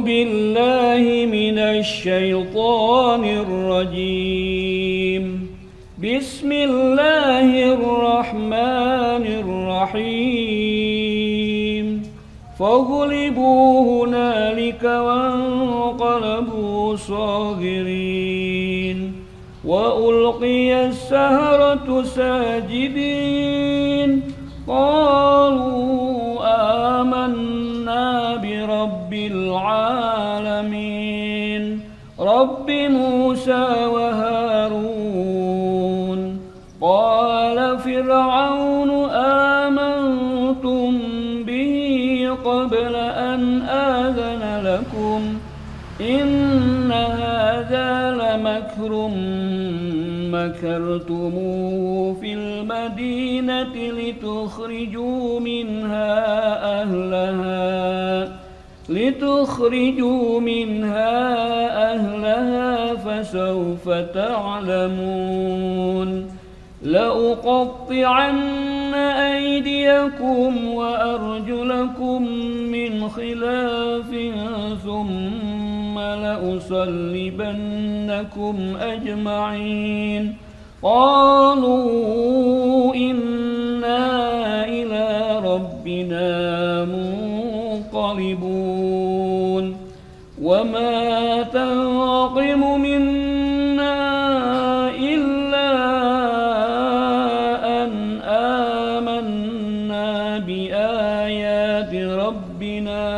بالله من الشيطان الرجيم بسم الله الرحمن الرحيم فاغلبوا هنالك وانقلبوا صاغرين وألقي السهرة ساجدين أَسْكَنْتُمُوهُ فِي الْمَدِينَةِ لِتُخْرِجُوا مِنْهَا أَهْلَهَا لِتُخْرِجُوا مِنْهَا أَهْلَهَا فَسَوْفَ تَعْلَمُونَ لَأُقَطِّعَنَّ أَيْدِيَكُمْ وَأَرْجُلَكُمْ مِنْ خِلَافٍ ثُمَّ لَأُصَلِّبَنَّكُمْ أَجْمَعِينَ قالوا إنا إلى ربنا منقلبون وما تنقم منا إلا أن آمنا بآيات ربنا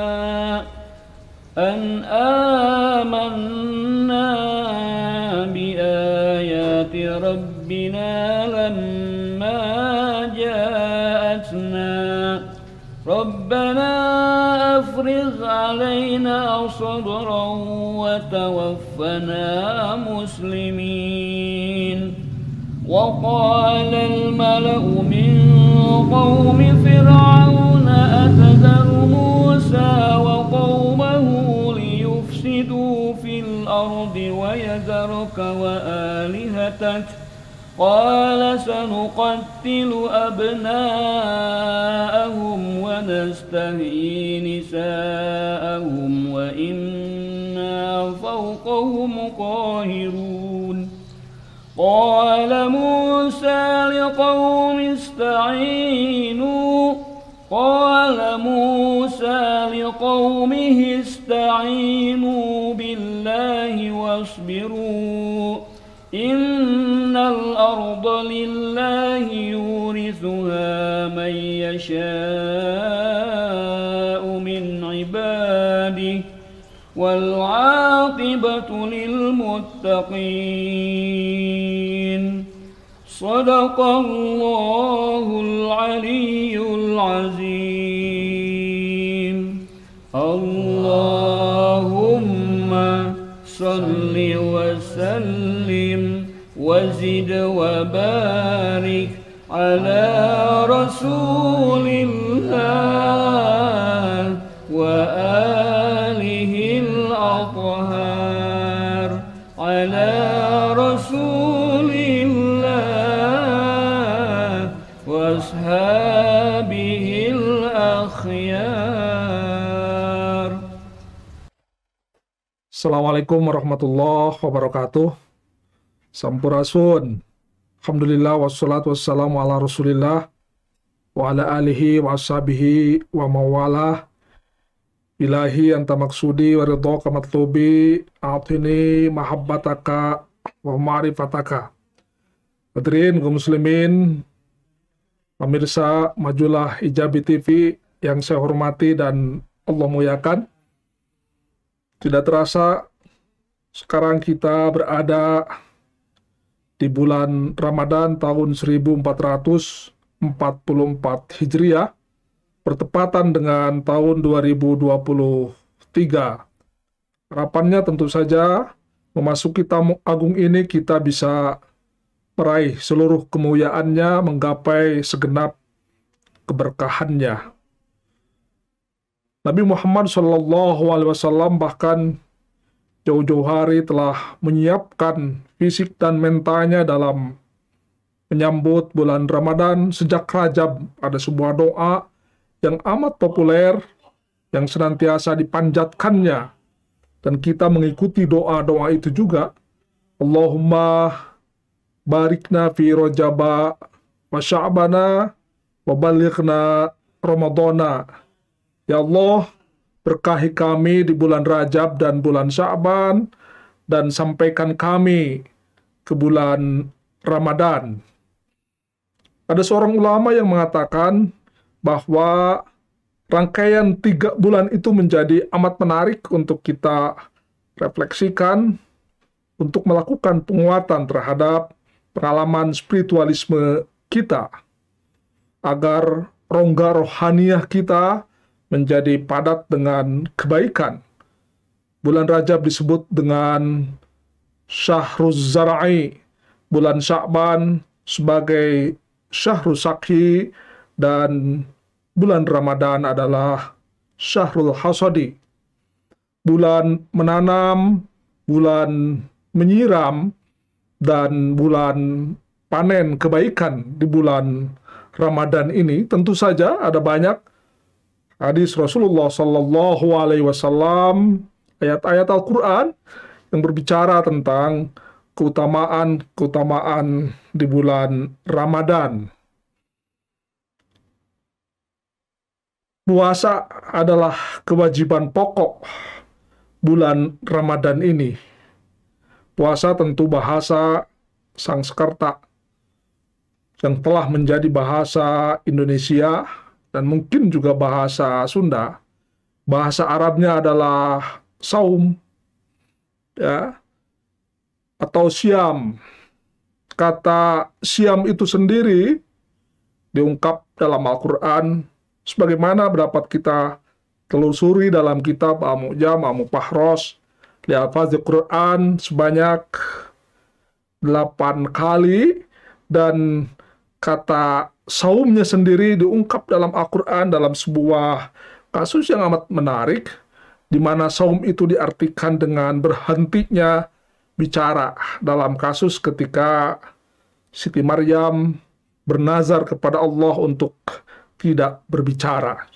أن آمنا علينا صبرا وتوفنا مسلمين وقال الملأ من قوم فرعون أتذر موسى وقومه ليفسدوا في الأرض ويذرك وآلهتك قال سنقتل أبناءهم تستهي نساءهم وإنا فوقهم قاهرون قال موسى لقوم استعينوا قال موسى لقومه استعينوا بالله واصبروا إن الأرض لله يورثها من يشاء والعاقبة للمتقين صدق الله العلي العظيم اللهم صل وسلم وزد وبارك على رسول الله Assalamualaikum warahmatullahi wabarakatuh. Sampurasun. Alhamdulillah wassalatu wassalamu ala Rasulillah wa ala alihi wa ashabihi wa mawalah. Ilahi anta maksudi wa ridhaka matlubi atini mahabbataka wa ma'rifataka. Hadirin kaum muslimin, pemirsa majulah Ijabi TV yang saya hormati dan Allah muliakan. Tidak terasa sekarang kita berada di bulan Ramadan tahun 1444 Hijriah bertepatan dengan tahun 2023. Harapannya tentu saja memasuki tamu agung ini kita bisa meraih seluruh kemuliaannya, menggapai segenap keberkahannya. Nabi Muhammad Shallallahu Alaihi Wasallam bahkan jauh-jauh hari telah menyiapkan fisik dan mentalnya dalam menyambut bulan Ramadan sejak Rajab. Ada sebuah doa yang amat populer yang senantiasa dipanjatkannya dan kita mengikuti doa-doa itu juga. Allahumma barikna fi rojaba wa sya'bana wa balikna ramadana Ya Allah, berkahi kami di bulan Rajab dan bulan Syaban, dan sampaikan kami ke bulan Ramadan. Ada seorang ulama yang mengatakan bahwa rangkaian tiga bulan itu menjadi amat menarik untuk kita refleksikan, untuk melakukan penguatan terhadap pengalaman spiritualisme kita, agar rongga rohaniah kita menjadi padat dengan kebaikan. Bulan Rajab disebut dengan Syahrul Zara'i, bulan Sya'ban sebagai Syahrul Saki, dan bulan Ramadan adalah Syahrul Hasadi. Bulan menanam, bulan menyiram, dan bulan panen kebaikan di bulan Ramadan ini tentu saja ada banyak hadis Rasulullah Sallallahu Alaihi Wasallam, ayat-ayat Al-Quran yang berbicara tentang keutamaan-keutamaan di bulan Ramadan. Puasa adalah kewajiban pokok bulan Ramadan ini. Puasa tentu bahasa Sangskerta yang telah menjadi bahasa Indonesia dan mungkin juga bahasa Sunda. Bahasa Arabnya adalah saum ya atau siam. Kata siam itu sendiri diungkap dalam Al-Qur'an sebagaimana berdapat kita telusuri dalam kitab Al-Mu'jam, Al-Mufahros, di Al-Quran sebanyak 8 kali, dan kata saumnya sendiri diungkap dalam Al-Quran dalam sebuah kasus yang amat menarik, di mana saum itu diartikan dengan berhentinya bicara dalam kasus ketika Siti Maryam bernazar kepada Allah untuk tidak berbicara.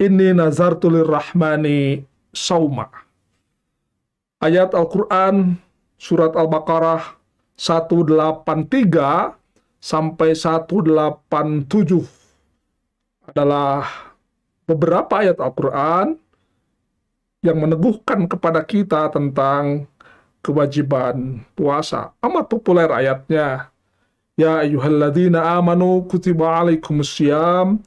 Ini nazar tulir rahmani sauma. Ayat Al-Quran surat Al-Baqarah 183 sampai 187 adalah beberapa ayat Al-Quran yang meneguhkan kepada kita tentang kewajiban puasa. Amat populer ayatnya. Ya ayuhalladzina amanu kutiba alaikum siyam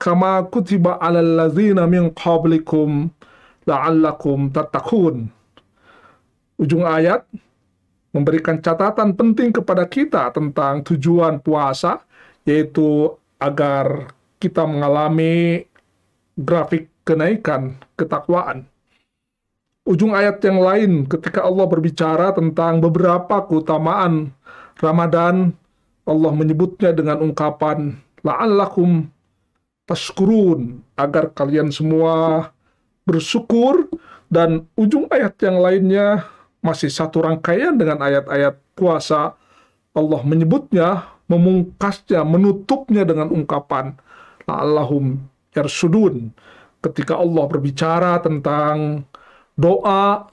kama kutiba alal min qablikum la'allakum tatakun. Ujung ayat memberikan catatan penting kepada kita tentang tujuan puasa, yaitu agar kita mengalami grafik kenaikan ketakwaan. Ujung ayat yang lain ketika Allah berbicara tentang beberapa keutamaan Ramadan, Allah menyebutnya dengan ungkapan la'allakum tashkurun agar kalian semua bersyukur dan ujung ayat yang lainnya masih satu rangkaian dengan ayat-ayat kuasa Allah menyebutnya, memungkasnya, menutupnya dengan ungkapan la'allahum yarsudun. Ketika Allah berbicara tentang doa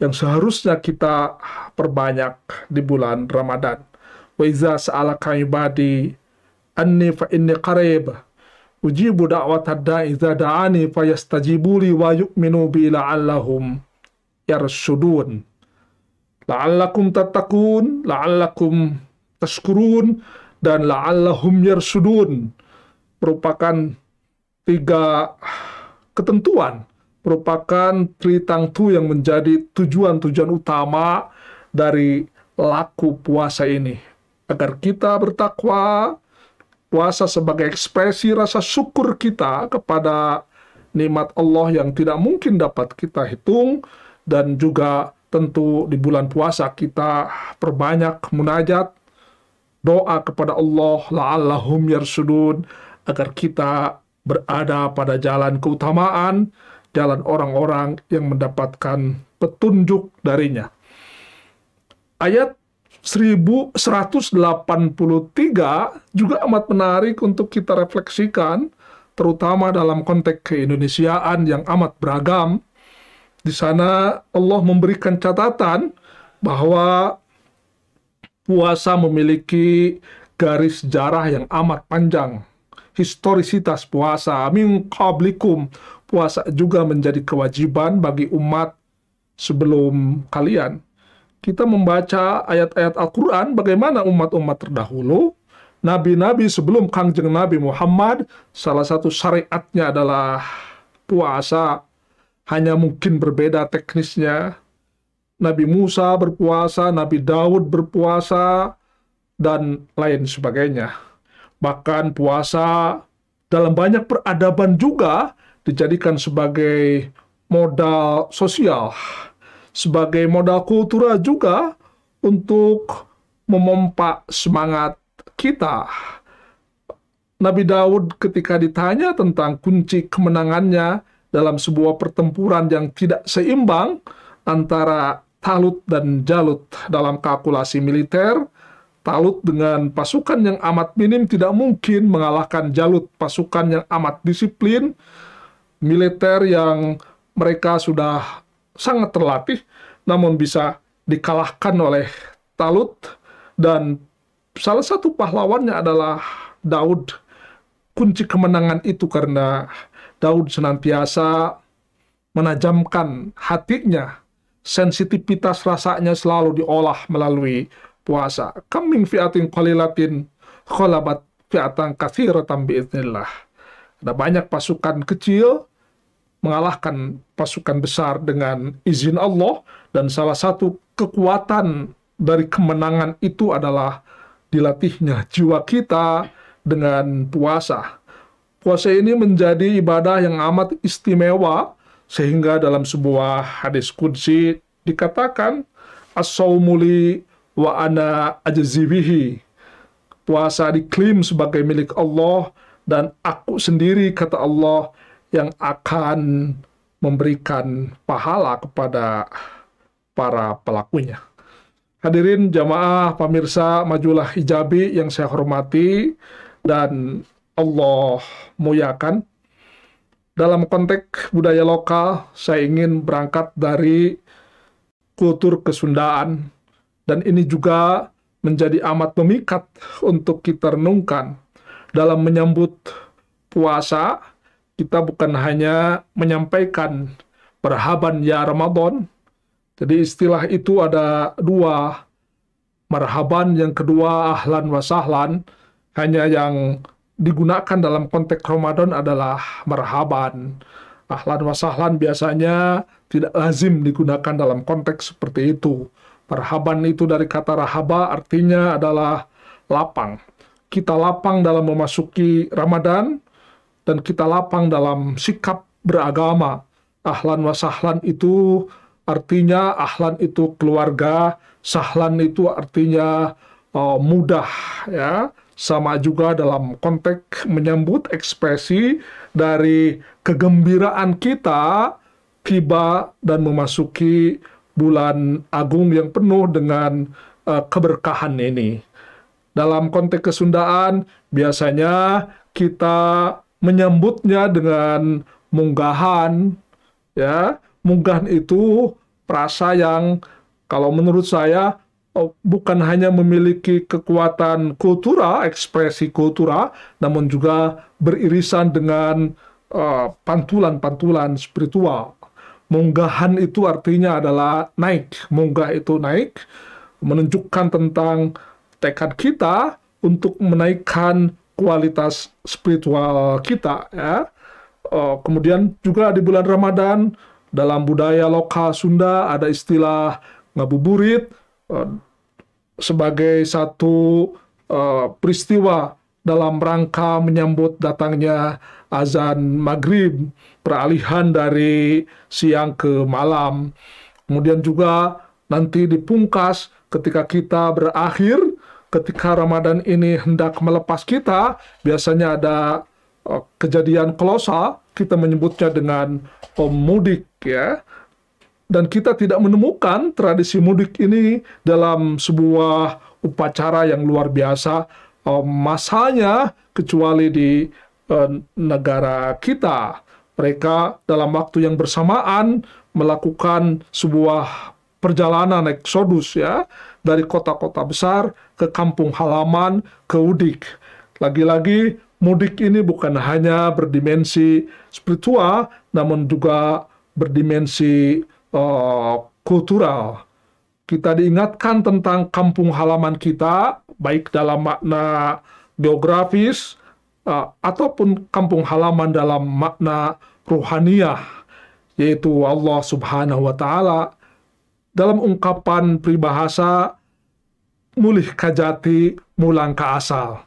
yang seharusnya kita perbanyak di bulan Ramadan. Wa iza sa'alaka ibadi anni fa inni qarib ujibu da'wat da'i iza da'ani fayastajibu li wa yu'minu bi la'allahum yarsudun la'allakum tattaqun la'allakum tashkurun dan la'allahum yarsudun merupakan tiga ketentuan merupakan tritangtu yang menjadi tujuan-tujuan utama dari laku puasa ini agar kita bertakwa puasa sebagai ekspresi rasa syukur kita kepada nikmat Allah yang tidak mungkin dapat kita hitung dan juga tentu di bulan puasa kita perbanyak munajat doa kepada Allah la'allahum yarsudun agar kita berada pada jalan keutamaan, jalan orang-orang yang mendapatkan petunjuk darinya. Ayat 1183 juga amat menarik untuk kita refleksikan, terutama dalam konteks keindonesiaan yang amat beragam, di sana Allah memberikan catatan bahwa puasa memiliki garis sejarah yang amat panjang. Historisitas puasa, min qablikum, puasa juga menjadi kewajiban bagi umat sebelum kalian. Kita membaca ayat-ayat Al-Quran bagaimana umat-umat terdahulu, nabi-nabi sebelum kangjeng Nabi Muhammad, salah satu syariatnya adalah puasa hanya mungkin berbeda teknisnya. Nabi Musa berpuasa, Nabi Daud berpuasa, dan lain sebagainya. Bahkan puasa dalam banyak peradaban juga dijadikan sebagai modal sosial, sebagai modal kultural juga untuk memompa semangat kita. Nabi Daud ketika ditanya tentang kunci kemenangannya, dalam sebuah pertempuran yang tidak seimbang antara Talut dan Jalut dalam kalkulasi militer. Talut dengan pasukan yang amat minim tidak mungkin mengalahkan Jalut, pasukan yang amat disiplin, militer yang mereka sudah sangat terlatih, namun bisa dikalahkan oleh Talut dan salah satu pahlawannya adalah Daud. Kunci kemenangan itu karena Daud senantiasa menajamkan hatinya, sensitivitas rasanya selalu diolah melalui puasa. Kaming fiatin qalilatin kholabat fiatan kathiratan biiznillah. Ada banyak pasukan kecil mengalahkan pasukan besar dengan izin Allah dan salah satu kekuatan dari kemenangan itu adalah dilatihnya jiwa kita dengan puasa. Puasa ini menjadi ibadah yang amat istimewa, sehingga dalam sebuah hadis kudsi dikatakan, as wa ana ajazibihi. Puasa diklaim sebagai milik Allah, dan aku sendiri, kata Allah, yang akan memberikan pahala kepada para pelakunya. Hadirin jamaah, pemirsa, majulah hijabi yang saya hormati, dan Allah muliakan. Dalam konteks budaya lokal, saya ingin berangkat dari kultur kesundaan, dan ini juga menjadi amat memikat untuk kita renungkan dalam menyambut puasa. Kita bukan hanya menyampaikan "Merhaban ya Ramadan", jadi istilah itu ada dua: "Merhaban" yang kedua, "Ahlan wa sahlan", hanya yang digunakan dalam konteks Ramadan adalah merhaban, Ahlan wa sahlan biasanya tidak lazim digunakan dalam konteks seperti itu. Merhaban itu dari kata rahaba artinya adalah lapang. Kita lapang dalam memasuki Ramadan dan kita lapang dalam sikap beragama. Ahlan wa sahlan itu artinya ahlan itu keluarga, sahlan itu artinya uh, mudah ya sama juga dalam konteks menyambut ekspresi dari kegembiraan kita tiba dan memasuki bulan agung yang penuh dengan uh, keberkahan ini. Dalam konteks kesundaan, biasanya kita menyambutnya dengan munggahan, ya. Munggahan itu perasa yang kalau menurut saya Oh, bukan hanya memiliki kekuatan kultura, ekspresi kultura, namun juga beririsan dengan eh, pantulan-pantulan uh, spiritual. Munggahan itu artinya adalah naik, munggah itu naik, menunjukkan tentang tekad kita untuk menaikkan kualitas spiritual kita. Ya. Uh, kemudian juga di bulan Ramadan dalam budaya lokal Sunda ada istilah ngabuburit Eh, sebagai satu uh, peristiwa dalam rangka menyambut datangnya azan maghrib, peralihan dari siang ke malam. Kemudian juga nanti dipungkas ketika kita berakhir, ketika Ramadan ini hendak melepas kita, biasanya ada eh, kejadian kolosal kita menyebutnya dengan pemudik ya dan kita tidak menemukan tradisi mudik ini dalam sebuah upacara yang luar biasa um, masanya kecuali di um, negara kita. Mereka dalam waktu yang bersamaan melakukan sebuah perjalanan eksodus ya dari kota-kota besar ke kampung halaman ke Udik. Lagi-lagi mudik ini bukan hanya berdimensi spiritual namun juga berdimensi uh, kultural. Kita diingatkan tentang kampung halaman kita, baik dalam makna geografis uh, eh, ataupun kampung halaman dalam makna ruhaniah, yaitu Allah Subhanahu wa Ta'ala. Dalam ungkapan pribahasa mulih kajati mulang ke asal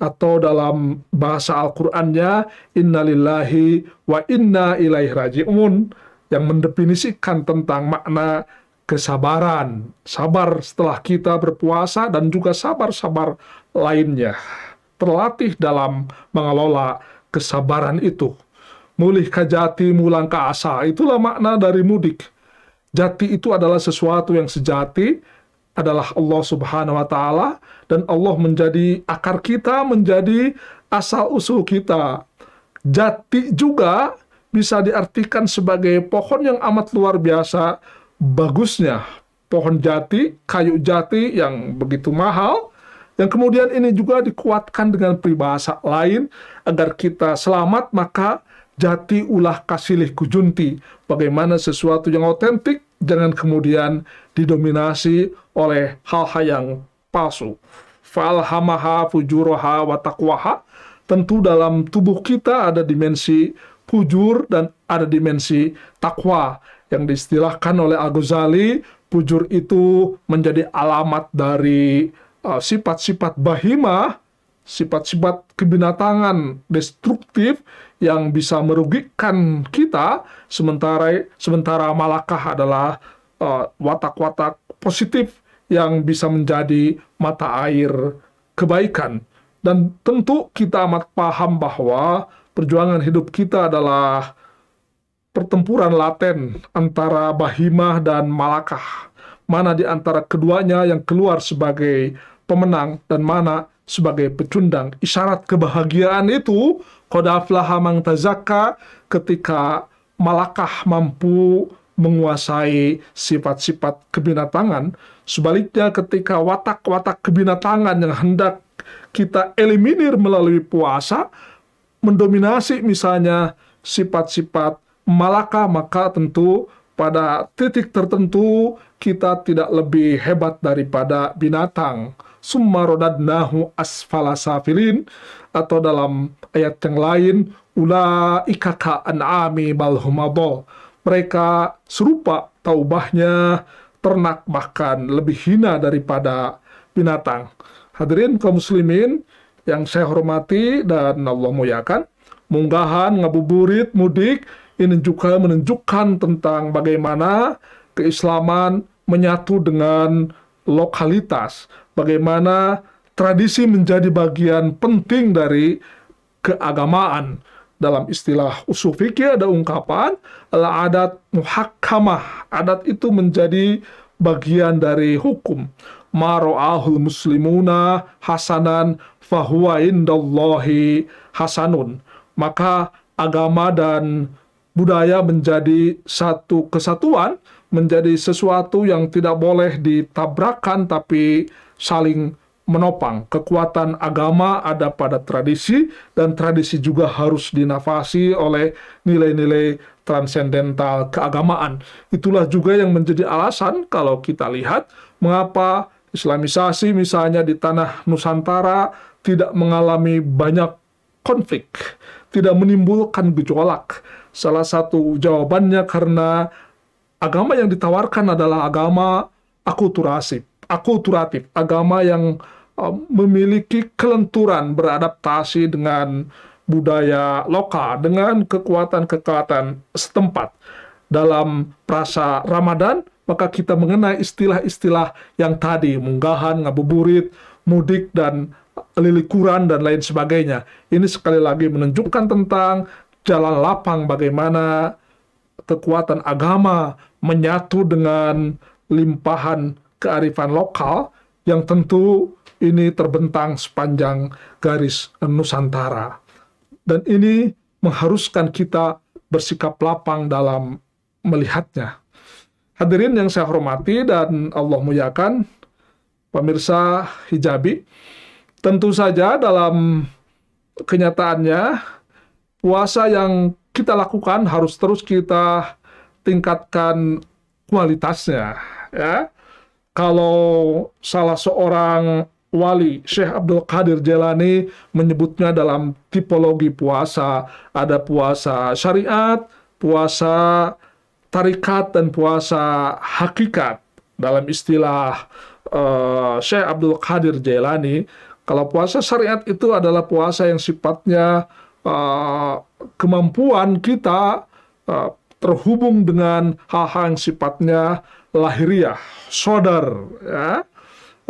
atau dalam bahasa Al-Qur'annya innalillahi wa inna ilaihi raji'un yang mendefinisikan tentang makna kesabaran, sabar setelah kita berpuasa dan juga sabar-sabar lainnya. Terlatih dalam mengelola kesabaran itu. Mulih ke jati mulang ke asa, itulah makna dari mudik. Jati itu adalah sesuatu yang sejati, adalah Allah Subhanahu wa taala dan Allah menjadi akar kita, menjadi asal usul kita. Jati juga bisa diartikan sebagai pohon yang amat luar biasa bagusnya. Pohon jati, kayu jati yang begitu mahal, yang kemudian ini juga dikuatkan dengan peribahasa lain agar kita selamat maka jati ulah kasilih kujunti. Bagaimana sesuatu yang otentik jangan kemudian didominasi oleh hal-hal yang palsu. Falhamaha fujuroha watakwaha, Tentu dalam tubuh kita ada dimensi pujur dan ada dimensi takwa yang diistilahkan oleh Al-Ghazali pujur itu menjadi alamat dari uh, sifat-sifat uh, bahimah sifat-sifat kebinatangan destruktif yang bisa merugikan kita sementara sementara malakah adalah uh, watak-watak uh, positif yang bisa menjadi mata air kebaikan dan tentu kita amat paham bahwa perjuangan hidup kita adalah pertempuran laten antara Bahimah dan Malakah. Mana di antara keduanya yang keluar sebagai pemenang dan mana sebagai pecundang. Isyarat kebahagiaan itu kodaflah Amang tazaka ketika Malakah mampu menguasai sifat-sifat kebinatangan. Sebaliknya ketika watak-watak kebinatangan yang hendak kita eliminir melalui puasa, mendominasi misalnya sifat-sifat malaka, maka tentu pada titik tertentu kita tidak lebih hebat daripada binatang. Summa asfalasafilin atau dalam ayat yang lain ula ikaka an'ami balhumabol Mereka serupa taubahnya ternak bahkan lebih hina daripada binatang. Hadirin kaum muslimin, yang saya hormati dan Allah muliakan, munggahan ngabuburit mudik ini juga menunjukkan tentang bagaimana keislaman menyatu dengan lokalitas, bagaimana tradisi menjadi bagian penting dari keagamaan. Dalam istilah usul fikih ada ungkapan adat muhakkamah. Adat itu menjadi bagian dari hukum maro'ahul muslimuna hasanan fahuwa indallahi hasanun. Maka agama dan budaya menjadi satu kesatuan, menjadi sesuatu yang tidak boleh ditabrakan tapi saling menopang. Kekuatan agama ada pada tradisi, dan tradisi juga harus dinafasi oleh nilai-nilai transendental keagamaan. Itulah juga yang menjadi alasan kalau kita lihat mengapa Islamisasi misalnya di tanah Nusantara tidak mengalami banyak konflik, tidak menimbulkan gejolak. Salah satu jawabannya karena agama yang ditawarkan adalah agama akulturasi, akulturatif, agama yang eh, memiliki kelenturan beradaptasi dengan budaya lokal, dengan kekuatan-kekuatan setempat. Dalam perasa Ramadan, maka kita mengenai istilah-istilah yang tadi, munggahan, ngabuburit, mudik, dan lilikuran, dan lain sebagainya. Ini sekali lagi menunjukkan tentang jalan lapang bagaimana kekuatan agama menyatu dengan limpahan kearifan lokal yang tentu ini terbentang sepanjang garis Nusantara. Dan ini mengharuskan kita bersikap lapang dalam melihatnya. Hadirin yang saya hormati dan Allah muliakan, pemirsa hijabi, tentu saja dalam kenyataannya puasa yang kita lakukan harus terus kita tingkatkan kualitasnya ya kalau salah seorang wali Syekh Abdul Qadir Jelani menyebutnya dalam tipologi puasa ada puasa syariat puasa tarikat dan puasa hakikat dalam istilah uh, Syekh Abdul Qadir Jailani kalau puasa syariat itu adalah puasa yang sifatnya uh, kemampuan kita uh, terhubung dengan hal-hal yang sifatnya lahiriah, sodar, ya.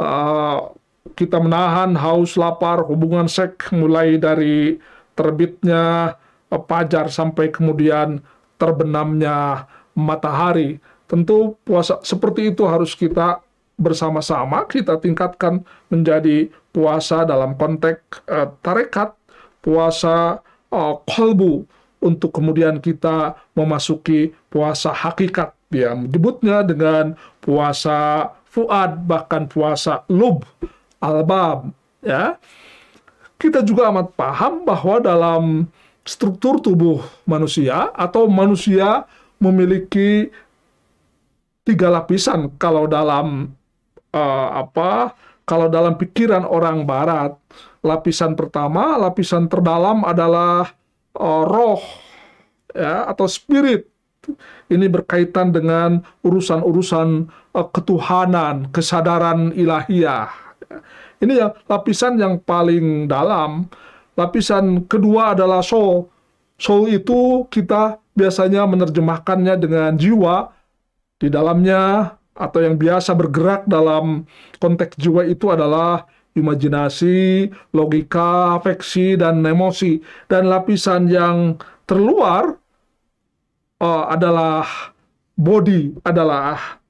Uh, kita menahan haus lapar hubungan seks mulai dari terbitnya pajar sampai kemudian terbenamnya matahari. Tentu puasa seperti itu harus kita bersama-sama kita tingkatkan menjadi puasa dalam konteks uh, tarekat, puasa uh, eh, kolbu untuk kemudian kita memasuki puasa hakikat ya menyebutnya dengan puasa fuad bahkan puasa lub albab ya kita juga amat paham bahwa dalam struktur tubuh manusia atau manusia memiliki tiga lapisan kalau dalam uh, apa kalau dalam pikiran orang barat lapisan pertama lapisan terdalam adalah uh, roh ya atau spirit ini berkaitan dengan urusan-urusan uh, ketuhanan kesadaran ilahiyah ini ya lapisan yang paling dalam lapisan kedua adalah soul soul itu kita biasanya menerjemahkannya dengan jiwa. Di dalamnya atau yang biasa bergerak dalam konteks jiwa itu adalah imajinasi, logika, afeksi, dan emosi. Dan lapisan yang terluar uh, adalah body, adalah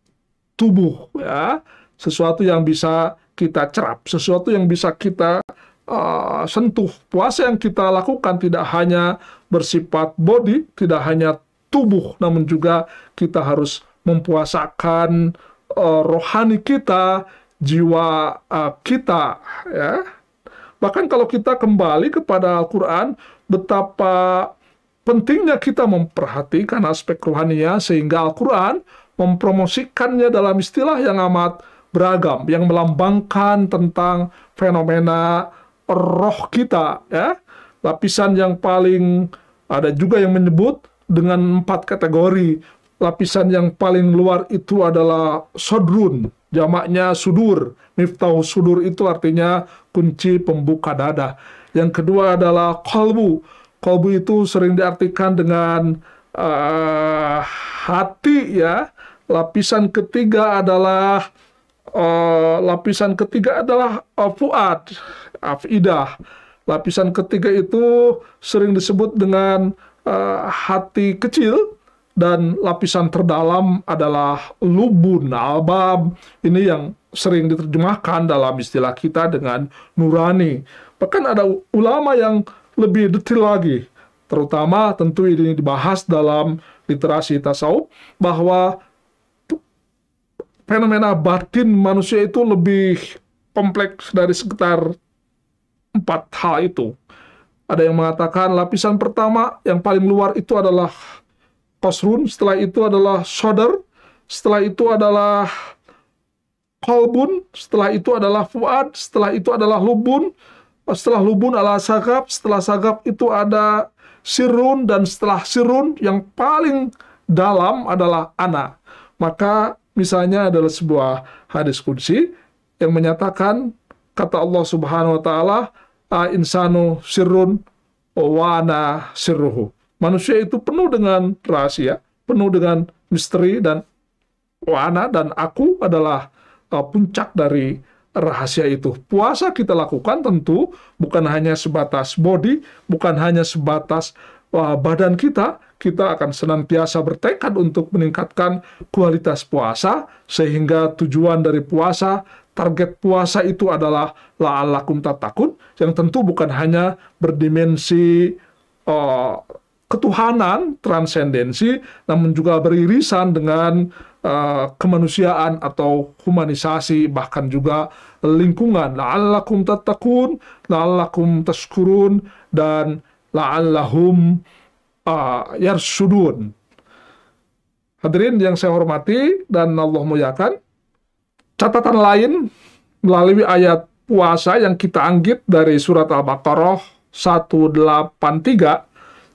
tubuh, ya, sesuatu yang bisa kita cerap, sesuatu yang bisa kita Eh, sentuh. Puasa yang kita lakukan tidak hanya bersifat body, tidak hanya tubuh, namun juga kita harus mempuasakan uh, rohani kita, jiwa uh, kita, ya. Bahkan kalau kita kembali kepada Al-Qur'an, betapa pentingnya kita memperhatikan aspek rohaninya sehingga Al-Qur'an mempromosikannya dalam istilah yang amat beragam yang melambangkan tentang fenomena roh kita ya lapisan yang paling ada juga yang menyebut dengan empat kategori lapisan yang paling luar itu adalah sodrun jamaknya sudur miftahu sudur itu artinya kunci pembuka dada yang kedua adalah kolbu kolbu itu sering diartikan dengan uh, hati ya lapisan ketiga adalah uh, lapisan ketiga adalah uh, fuad afidah. Lapisan ketiga itu sering disebut dengan uh, hati kecil dan lapisan terdalam adalah lubun albab. Ini yang sering diterjemahkan dalam istilah kita dengan nurani. Bahkan ada ulama yang lebih detail lagi, terutama tentu ini dibahas dalam literasi tasawuf bahwa fenomena batin manusia itu lebih kompleks dari sekitar empat hal itu. Ada yang mengatakan lapisan pertama yang paling luar itu adalah kosrun, setelah itu adalah soder, setelah itu adalah kolbun, setelah itu adalah fuad, setelah itu adalah lubun, setelah lubun adalah sagap setelah sagap itu ada sirun, dan setelah sirun yang paling dalam adalah ana. Maka misalnya adalah sebuah hadis kunci yang menyatakan kata Allah Subhanahu wa taala insano sirun, wana sirruhu. Manusia itu penuh dengan rahasia, penuh dengan misteri dan wana dan aku adalah uh, puncak dari rahasia itu. Puasa kita lakukan tentu bukan hanya sebatas body, bukan hanya sebatas uh, badan kita, kita akan senantiasa bertekad untuk meningkatkan kualitas puasa sehingga tujuan dari puasa target puasa itu adalah la'allakum tatakun, yang tentu bukan hanya berdimensi uh, ketuhanan, transendensi, namun juga beririsan dengan uh, kemanusiaan atau humanisasi, bahkan juga lingkungan. La'allakum tatakun, la'allakum taskurun dan la'allahum uh, yarsudun. Hadirin yang saya hormati dan Allah muliakan, Catatan lain melalui ayat puasa yang kita anggit dari surat Al-Baqarah 183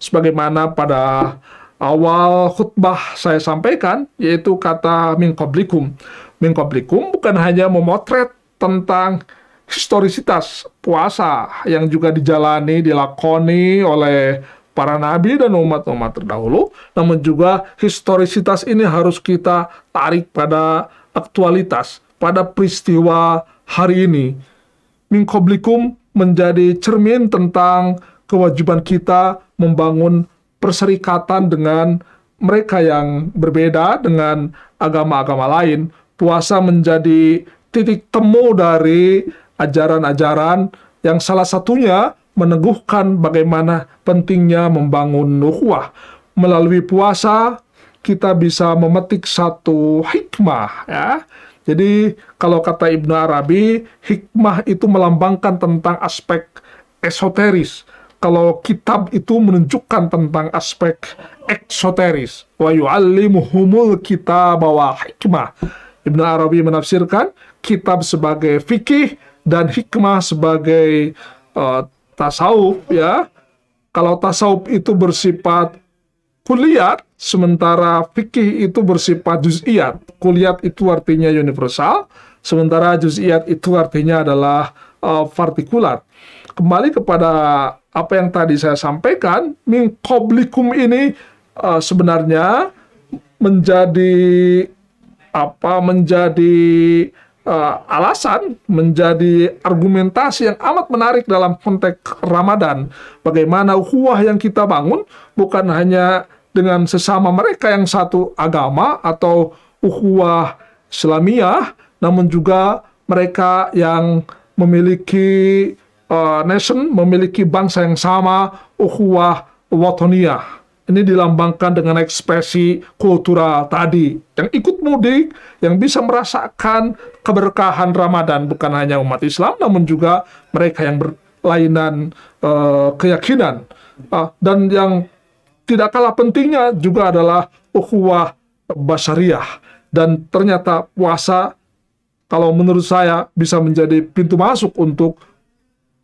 sebagaimana pada awal khutbah saya sampaikan yaitu kata minkoblikum. Minkoblikum bukan hanya memotret tentang historisitas puasa yang juga dijalani, dilakoni oleh para nabi dan umat-umat terdahulu, namun juga historisitas ini harus kita tarik pada aktualitas pada peristiwa hari ini, Mingkoblikum menjadi cermin tentang kewajiban kita membangun perserikatan dengan mereka yang berbeda dengan agama-agama lain. Puasa menjadi titik temu dari ajaran-ajaran yang salah satunya meneguhkan bagaimana pentingnya membangun nuhwah. Melalui puasa, kita bisa memetik satu hikmah ya jadi kalau kata Ibnu Arabi, hikmah itu melambangkan tentang aspek esoteris. Kalau kitab itu menunjukkan tentang aspek eksoteris. Wa yu'allimuhumul kita bawa hikmah. Ibnu Arabi menafsirkan kitab sebagai fikih dan hikmah sebagai uh, tasawuf ya. Kalau tasawuf itu bersifat kuliat, Sementara fikih itu bersifat juz'iyat. Kuliat itu artinya universal, sementara juz'iyat itu artinya adalah uh, partikular. Kembali kepada apa yang tadi saya sampaikan, min koblikum ini uh, sebenarnya menjadi apa menjadi uh, alasan menjadi argumentasi yang amat menarik dalam konteks Ramadan. Bagaimana huwah yang kita bangun bukan hanya dengan sesama mereka yang satu agama atau ukhuwah Islamiyah, namun juga mereka yang memiliki uh, nation, memiliki bangsa yang sama, ukhuwah watoniyah. Ini dilambangkan dengan ekspresi kultural tadi. Yang ikut mudik, yang bisa merasakan keberkahan Ramadan, bukan hanya umat Islam, namun juga mereka yang berlainan uh, keyakinan. Uh, dan yang tidak kalah pentingnya juga adalah ukhuwah basyariah. Dan ternyata puasa kalau menurut saya bisa menjadi pintu masuk untuk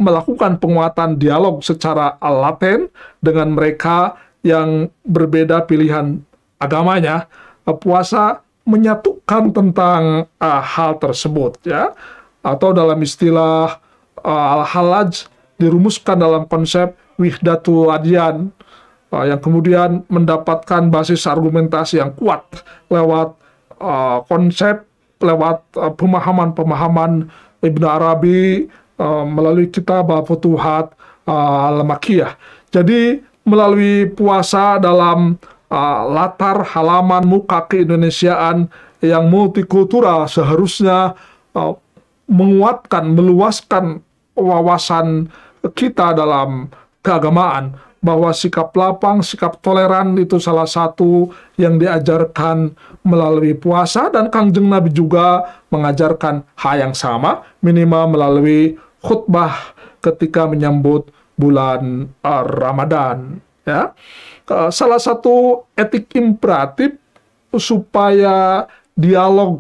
melakukan penguatan dialog secara laten dengan mereka yang berbeda pilihan agamanya. Puasa menyatukan tentang uh, hal tersebut ya atau dalam istilah uh, al-halaj dirumuskan dalam konsep wihdatu adian uh, yang kemudian mendapatkan basis argumentasi yang kuat lewat uh, konsep, lewat pemahaman pemahaman-pemahaman Ibn Arabi uh, melalui kitab Al-Futuhat uh, Al-Makiyah. Jadi melalui puasa dalam uh, latar halaman muka keindonesiaan yang multikultural seharusnya uh, menguatkan, meluaskan wawasan kita dalam keagamaan bahwa sikap lapang, sikap toleran itu salah satu yang diajarkan melalui puasa dan Kangjeng Nabi juga mengajarkan hal yang sama minimal melalui khutbah ketika menyambut bulan eh, Ramadan ya. Eh, salah satu etik imperatif supaya dialog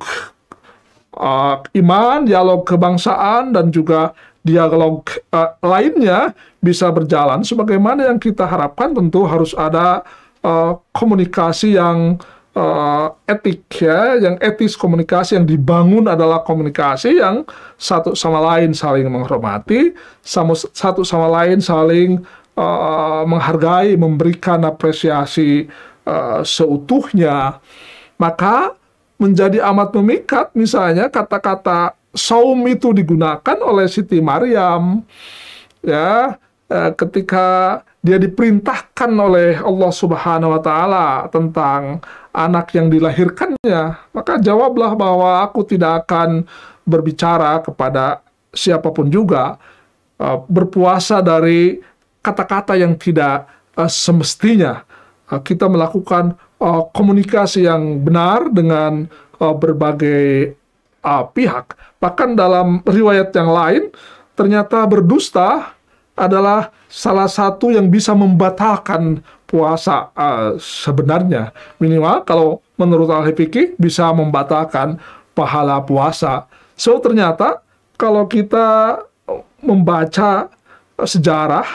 uh, iman, dialog kebangsaan dan juga dialog uh, lainnya bisa berjalan sebagaimana yang kita harapkan tentu harus ada uh, komunikasi yang uh, etik ya, yang etis komunikasi yang dibangun adalah komunikasi yang satu sama lain saling menghormati, sama satu sama lain saling uh, menghargai, memberikan apresiasi uh, seutuhnya. Maka menjadi amat memikat misalnya kata-kata saum itu digunakan oleh Siti Maryam ya eh, ketika dia diperintahkan oleh Allah Subhanahu wa taala tentang anak yang dilahirkannya maka jawablah bahwa aku tidak akan berbicara kepada siapapun juga eh, berpuasa dari kata-kata yang tidak eh, semestinya kita melakukan komunikasi yang benar dengan berbagai uh, pihak. Bahkan dalam riwayat yang lain, ternyata berdusta adalah salah satu yang bisa membatalkan puasa uh, sebenarnya. Minimal kalau menurut al fikih bisa membatalkan pahala puasa. So ternyata kalau kita membaca sejarah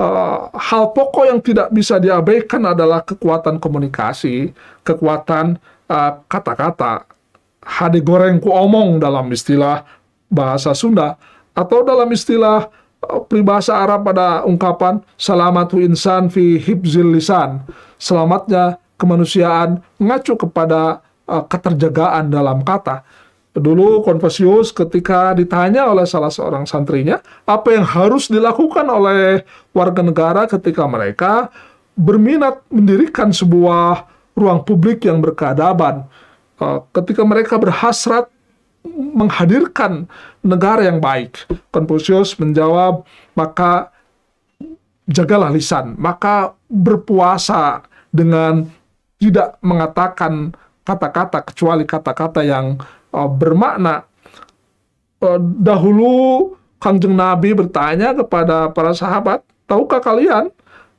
uh, hal pokok yang tidak bisa diabaikan adalah kekuatan komunikasi, kekuatan kata-kata. Uh, kata -kata hade goreng ku omong dalam istilah bahasa Sunda atau dalam istilah eh, peribahasa Arab pada ungkapan salamatu insan fi hibzil lisan selamatnya kemanusiaan mengacu kepada uh, keterjagaan dalam kata Dulu Konfusius ketika ditanya oleh salah seorang santrinya apa yang harus dilakukan oleh warga negara ketika mereka berminat mendirikan sebuah ruang publik yang berkeadaban. Ah, ketika mereka berhasrat menghadirkan negara yang baik. Konfusius menjawab, maka jagalah lisan, maka berpuasa dengan tidak mengatakan kata-kata kecuali kata-kata yang uh, bermakna. Uh, dahulu Kanjeng Nabi bertanya kepada para sahabat, "Tahukah kalian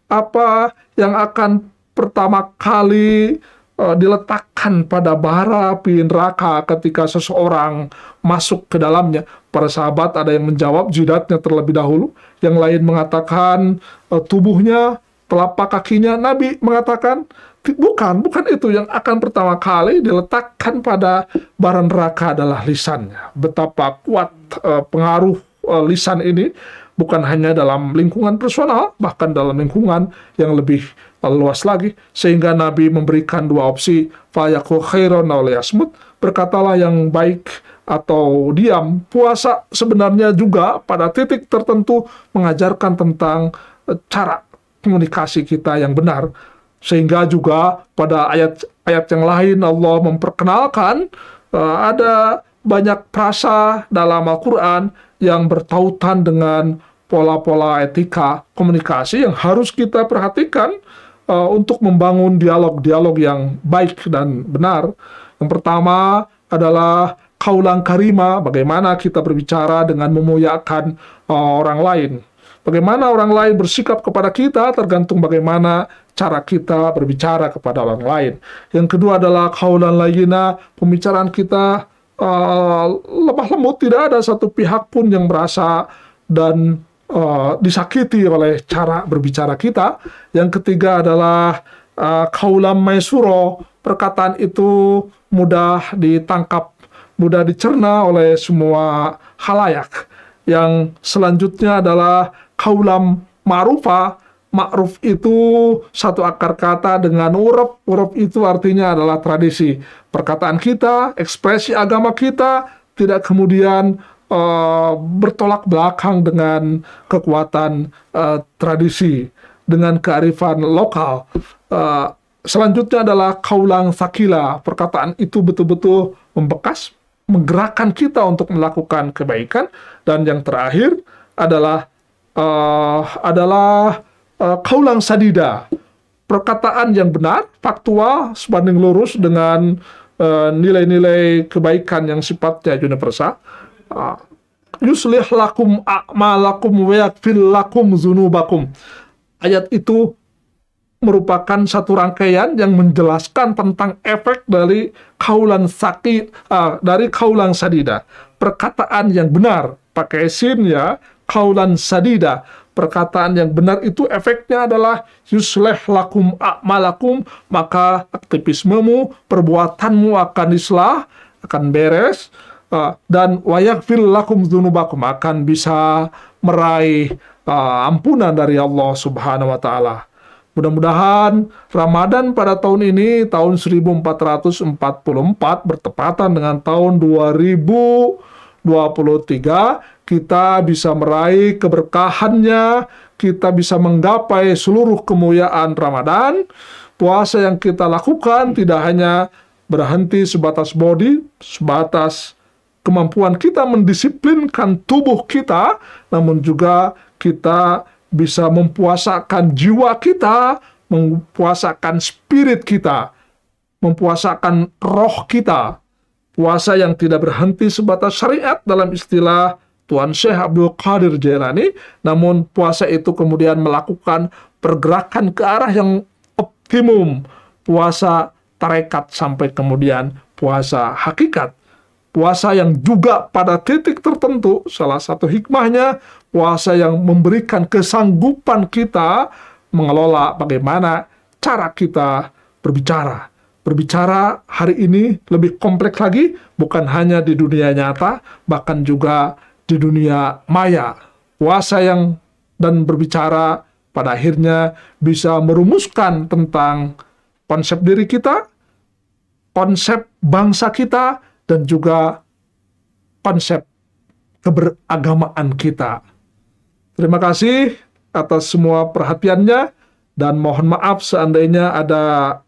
apa yang akan pertama kali uh, diletakkan pada bara api neraka ketika seseorang masuk ke dalamnya. Para sahabat ada yang menjawab jidatnya terlebih dahulu, yang lain mengatakan uh, tubuhnya, telapak kakinya. Nabi mengatakan bukan, bukan itu yang akan pertama kali diletakkan pada bara neraka adalah lisannya. Betapa kuat uh, pengaruh uh, lisan ini bukan hanya dalam lingkungan personal, bahkan dalam lingkungan yang lebih luas lagi, sehingga Nabi memberikan dua opsi, fayaku khairon berkatalah yang baik atau diam. Puasa sebenarnya juga pada titik tertentu mengajarkan tentang eh, cara komunikasi kita yang benar. Sehingga juga pada ayat-ayat yang lain Allah memperkenalkan eh, ada banyak prasa dalam Al-Quran yang bertautan dengan pola-pola etika komunikasi yang harus kita perhatikan uh, untuk membangun dialog-dialog yang baik dan benar. Yang pertama adalah kaulang karima, bagaimana kita berbicara dengan memuliakan uh, orang lain. Bagaimana orang lain bersikap kepada kita tergantung bagaimana cara kita berbicara kepada orang lain. Yang kedua adalah kaulang layina, pembicaraan kita uh, lemah lembut, tidak ada satu pihak pun yang merasa dan Eh, disakiti oleh cara berbicara kita. Yang ketiga adalah eh, kaulam maisuro, perkataan itu mudah ditangkap, mudah dicerna oleh semua halayak. Yang selanjutnya adalah kaulam marufa, Ma'ruf itu satu akar kata dengan urep. Urep itu artinya adalah tradisi. Perkataan kita, ekspresi agama kita, tidak kemudian Eh, bertolak belakang dengan kekuatan uh, tradisi, dengan kearifan lokal. Uh, selanjutnya adalah kaulang sakila. Perkataan itu betul-betul membekas, menggerakkan kita untuk melakukan kebaikan. Dan yang terakhir adalah uh, adalah uh, kaulang sadida. Perkataan yang benar, faktual, sebanding lurus dengan nilai-nilai uh, kebaikan yang sifatnya universal yuslih lakum a'malakum wa yakfir lakum zunubakum. Ayat itu merupakan satu rangkaian yang menjelaskan tentang efek dari kaulan sakit uh, ah, dari kaulan sadida perkataan yang benar pakai sin ya kaulan sadida perkataan yang benar itu efeknya adalah yusleh lakum a'malakum maka aktivismemu perbuatanmu akan islah akan beres uh, dan wayakfir lakum dzunubakum akan bisa meraih uh, ampunan dari Allah Subhanahu wa taala. Mudah-mudahan Ramadan pada tahun ini tahun 1444 bertepatan dengan tahun 2023 kita bisa meraih keberkahannya, kita bisa menggapai seluruh kemuliaan Ramadan. Puasa yang kita lakukan tidak hanya berhenti sebatas body, sebatas kemampuan kita mendisiplinkan tubuh kita, namun juga kita bisa mempuasakan jiwa kita, mempuasakan spirit kita, mempuasakan roh kita. Puasa yang tidak berhenti sebatas syariat dalam istilah Tuhan Syekh Abdul Qadir Jailani, namun puasa itu kemudian melakukan pergerakan ke arah yang optimum, puasa tarekat sampai kemudian puasa hakikat Puasa yang juga pada titik tertentu, salah satu hikmahnya, puasa yang memberikan kesanggupan kita mengelola bagaimana cara kita berbicara. Berbicara hari ini lebih kompleks lagi, bukan hanya di dunia nyata, bahkan juga di dunia maya. Puasa yang dan berbicara pada akhirnya bisa merumuskan tentang konsep diri kita, konsep bangsa kita, dan juga konsep keberagamaan kita. Terima kasih atas semua perhatiannya dan mohon maaf seandainya ada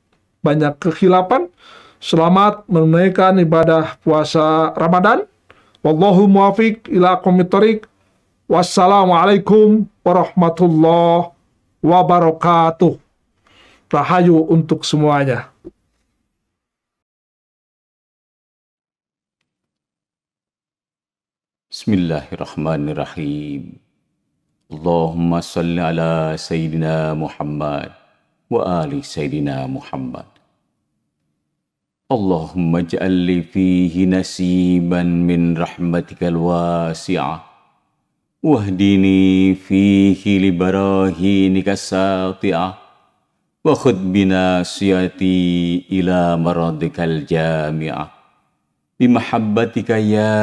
banyak kekhilapan. Selamat menunaikan ibadah puasa Ramadan. Wallahu muafiq ila komitorik. Wassalamualaikum warahmatullahi wabarakatuh. Rahayu untuk semuanya. بسم الله الرحمن الرحيم اللهم صل على سيدنا محمد وآل سيدنا محمد اللهم اجعل لي فيه نسيبا من رحمتك الواسعة واهدني فيه لبراهينك الساطعة وخذ بناصيتي إلى مرضك الجامعه بمحبتك يا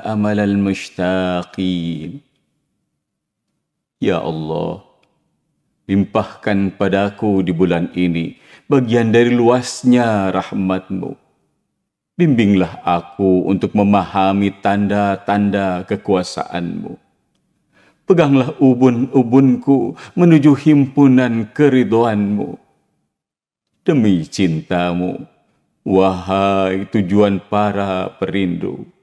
أمل المشتاقين يا الله limpahkan padaku di bulan ini bagian dari luasnya rahmatmu. Bimbinglah aku untuk memahami tanda-tanda kekuasaanmu. Peganglah ubun-ubunku menuju himpunan keriduanmu. Demi cintamu, wahai tujuan para perindu.